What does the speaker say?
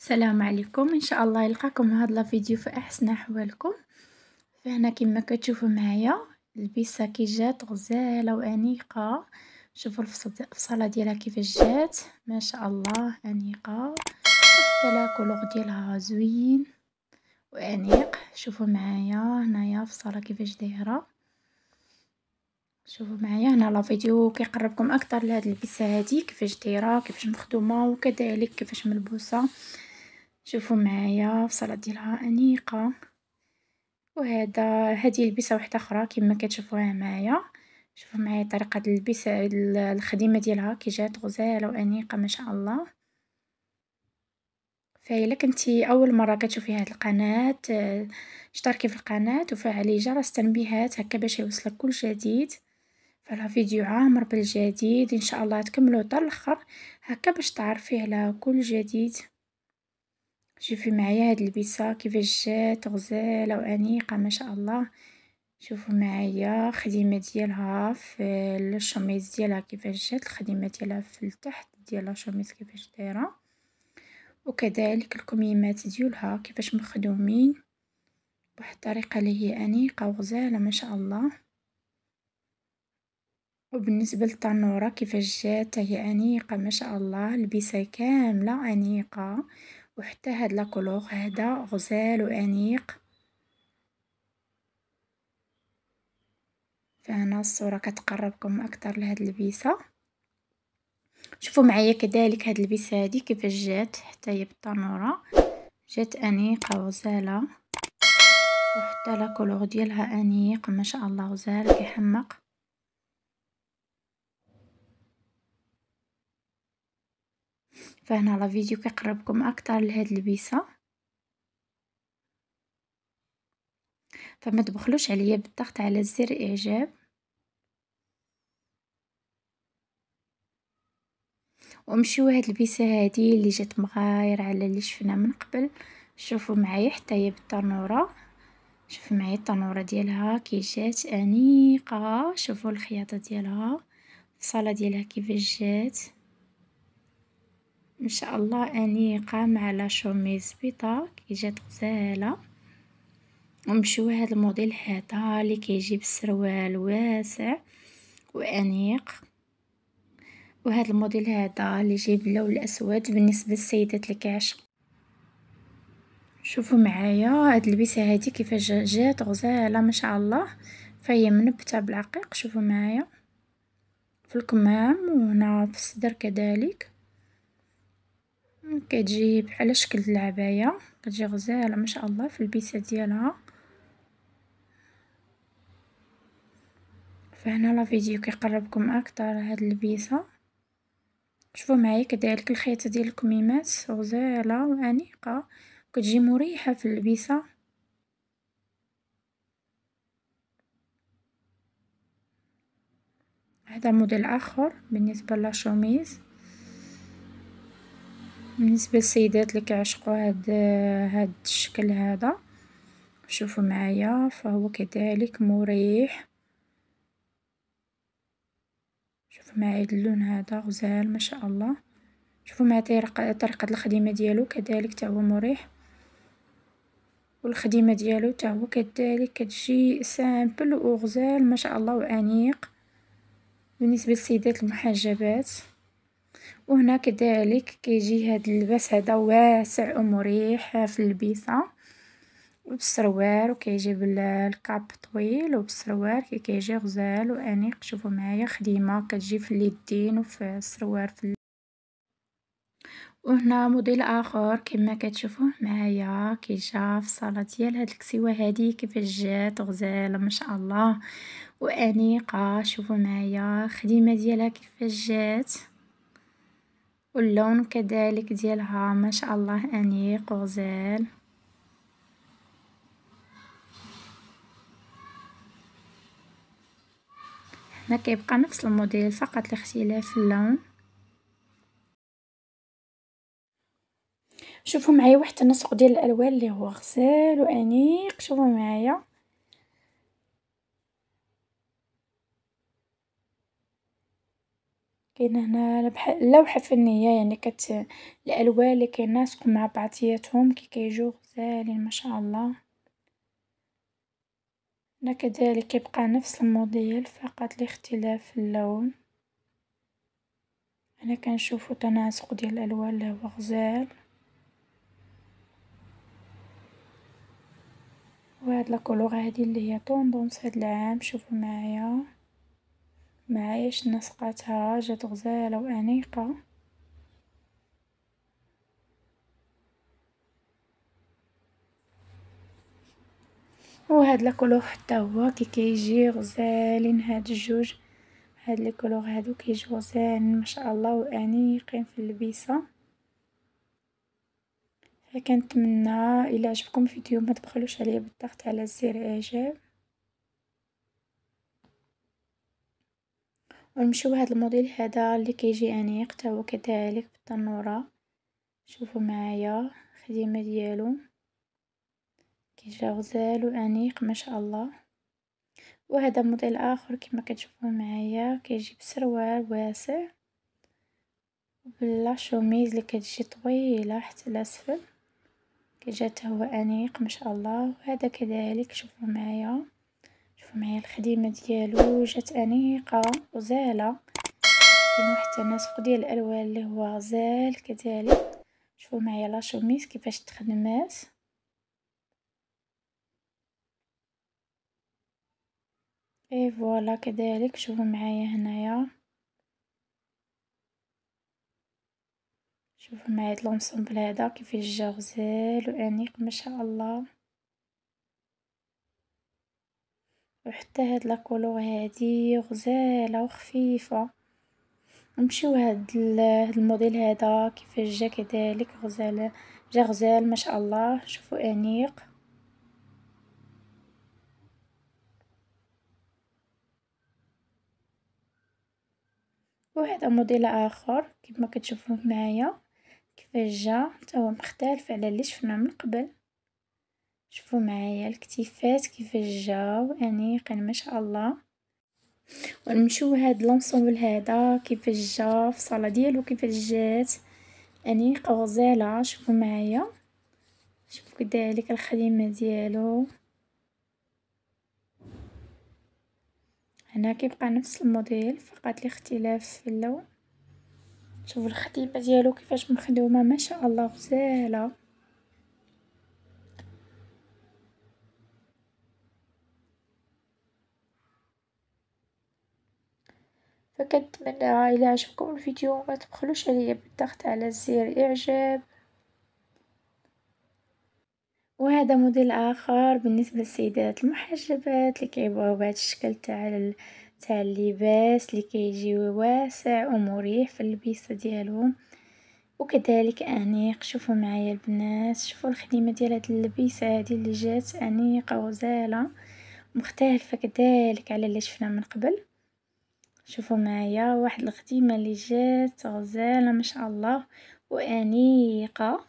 السلام عليكم ان شاء الله يلقاكم هاد لا فيديو في احسن احوالكم فهنا كما كتشوفوا معايا البيسه كي جات غزاله وانيقه شوفوا الفصاله ديالها كيفاش جات ما شاء الله انيقه حتى لا ديالها زوين وانيق شوفوا معايا هنايا الفصاله كيفاش دايره شوفوا معايا هنا لا فيديو كيقربكم اكثر لهاد البيسه هادي كيفاش دايره كيفاش مخدومه وكذلك كيفاش ملبوسه شوفوا معايا فصلة ديالها انيقه وهذا هذه لبسه واحده اخرى كما كتشوفوها معايا شوفوا معايا طريقه اللبس الخديمه ديالها كي جات غزاله وانيقه ما شاء الله فإلا كنتي اول مره كتشوفي هذه القناه اشتركي في القناه وفعلي جرس التنبيهات هكا باش يوصلك كل جديد فلا فيديو عامر بالجديد ان شاء الله تكملوا حتى الاخر هكا باش تعرفي على كل جديد شوفي معايا هاد البيصه كيفاش جات غزاله وانيقه ما شاء الله شوفوا معايا خديمه ديالها في الشوميز ديالها كيفاش جات الخديمه ديالها في التحت ديال الشميز كيفاش دايره وكذلك الكميمات ديالها كيفاش مخدومين بواحد الطريقه اللي هي انيقه وغزاله ما شاء الله وبالنسبه للتنوره كيفاش جات هي انيقه ما شاء الله البيسة كامله انيقه وحتى هاد لاكولوغ هذا غزال وانيق فهنا الصورة كتقربكم اكثر لهاد البيسة شوفوا معايا كذلك هاد البيسة هادي كيفاش جات حتى هي بالتنورة جات انيقة وغزالة وحتى لاكولوغ ديالها انيق ما شاء الله غزال كيحمق فهنا لا فيديو كيقربكم اكثر لهاد البيسه فما تبخلوش عليا بالضغط على زر اعجاب ومشيو هاد البيسه هادي اللي جات مغاير على اللي شفنا من قبل شوفوا معايا حتى هي بالتنوره شوفوا معايا التنوره ديالها كي جات انيقه شوفوا الخياطه ديالها الصاله ديالها كيفاش جات ان شاء الله انيقه مع لا شوميز بيضاء كي جات غزاله ومشيو هذا الموديل هذا اللي كيجي بالسروال واسع وانيق وهذا الموديل هذا اللي جاي باللون الاسود بالنسبه للسيدات اللي كيعشق شوفوا معايا هاد البسه هادي كيفاش جات غزاله ما شاء الله فهي منبته بالعقيق شوفوا معايا في الكمام وهنا في الصدر كذلك كتجي بحال شكل العبايه كتجي غزاله ما شاء الله في البيسه ديالها فهنا لا فيديو كيقربكم اكثر هاد البيسه شوفوا معايا كذلك الخيطه الخياطه ديال الكميمات غزاله وانيقه كتجي مريحه في البيسه هذا موديل اخر بالنسبه للشوميز بالنسبه للسيدات اللي كيعشقوا هاد هاد الشكل هذا شوفوا معايا فهو كذلك مريح شوفوا معايا اللون هذا غزال ما شاء الله شوفوا معايا طريقه طريقه الخدمه ديالو كذلك حتى هو مريح والخدمه ديالو حتى هو كذلك كتجي سامبل وغزال ما شاء الله وانيق بالنسبه للسيدات المحجبات وهنا كذلك كيجي هاد اللباس هذا واسع ومريح في البيسة وبالسروال وكيجي بالكاب طويل وبالسروال كي كيجي غزال وانيق شوفوا معايا خديمه كتجي في اليدين وفي السروال في وهنا موديل اخر كما كتشوفوه معايا كيجا في الصاله ديال هاد الكسيوه هادي كيفاش جات غزاله ما شاء الله وانيقه شوفوا معايا خديمه ديالها كيفاش جات واللون كذلك ديالها ما شاء الله انيق وغزال هنا كيبقى نفس الموديل فقط لاختلاف اللون شوفوا معايا واحد التناسق ديال الالوان اللي هو غزال وانيق شوفوا معايا كاين هنا لوحة فنية يعني كت الألوان اللي كيناسقو مع بعضياتهم كي كيجو غزالين ما شاء الله، هنا كذلك كيبقى نفس الموديل فقط لاختلاف اللون، هنا كنشوفو تناسق ديال الألوان اللي هو غزال، وهاد لاكولوغ هادي اللي هي طوندونس هاد العام شوفو معايا. معايش نسقتها جات غزالة وأنيقة وهاد الكولور حتى هو كي كيجي غزالين هاد الجوج هاد الكولور هادو كيجيو غزالين ما شاء الله وانيقين في اللبيسه فكنتمنى الى عجبكم الفيديو ما تبخلوش عليا بالضغط على زر اعجاب ونمشيو لهاد الموديل هذا اللي كيجي انيق حتى هو كذلك بالتنوره شوفوا معايا الخدمه ديالو كيجي غزال وانيق ما شاء الله وهذا موديل اخر كما كتشوفوا معايا كيجي بسروال واسع بلا شوميز اللي كتجي طويله حتى الاسفل كيجي هو انيق ما شاء الله وهذا كذلك شوفوا معايا شوفوا معايا الخديمه ديالو جات انيقه وزاله كاين حتى نسق ديال الالوان اللي هو غزال كذلك شوفوا معايا لا كيفاش تخدمات اي فوالا كذلك شوفوا معايا هنايا شوفوا معايا هاد لونسومبل هذا كيفاش جا غزال وانيق ما شاء الله وحتى هاد لاكولور هادي غزاله وخفيفه نمشيو هاد هاد الموديل هذا كيفاش جا كذلك غزال جا غزال ما شاء الله شوفوا انيق وهذا موديل اخر ما كتشوفوه معايا كيفاش جا حتى هو مختلف على اللي شفنا من قبل شوفوا معايا الكتفات كيفاش جاو انيقين ما شاء الله ونمشيو هاد لونسومبل هذا كيفاش جا في الصاله ديالو كيفاش جات انيقه وغزاله شوفوا معايا شوفوا كذلك الخديمه ديالو هنا كيبقى نفس الموديل فقط الاختلاف في اللون شوفوا الخديمه ديالو كيفاش مخدومه ما شاء الله غزاله فكنتمنى الى عجبكم الفيديو ما تبخلوش عليا بالضغط على زر اعجاب وهذا موديل اخر بالنسبه للسيدات المحجبات اللي كيبغيو بهذا الشكل تاع تاع اللباس اللي كيجي واسع ومريح في اللبسه ديالهم وكذلك انيق شوفوا معايا البنات شوفوا الخدمه ديال هاد اللبسه هذه اللي جات انيقه وزاله مختلفه كذلك على اللي شفنا من قبل شوفوا معايا واحد الخديمه اللي جات غزاله ما شاء الله وانيقه